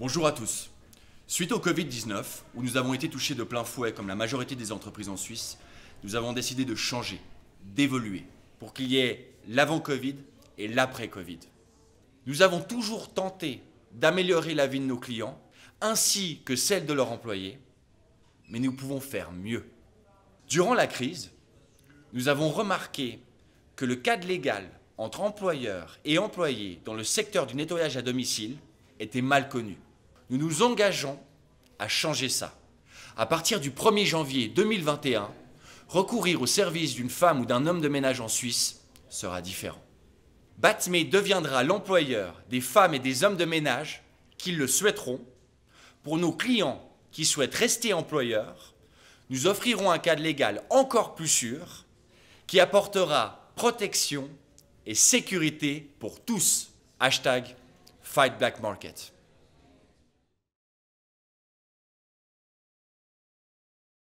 Bonjour à tous. Suite au Covid-19, où nous avons été touchés de plein fouet comme la majorité des entreprises en Suisse, nous avons décidé de changer, d'évoluer, pour qu'il y ait l'avant-Covid et l'après-Covid. Nous avons toujours tenté d'améliorer la vie de nos clients, ainsi que celle de leurs employés, mais nous pouvons faire mieux. Durant la crise, nous avons remarqué que le cadre légal entre employeurs et employés dans le secteur du nettoyage à domicile était mal connu nous nous engageons à changer ça. À partir du 1er janvier 2021, recourir au service d'une femme ou d'un homme de ménage en Suisse sera différent. Batme deviendra l'employeur des femmes et des hommes de ménage qui le souhaiteront. Pour nos clients qui souhaitent rester employeurs, nous offrirons un cadre légal encore plus sûr qui apportera protection et sécurité pour tous. Hashtag Market.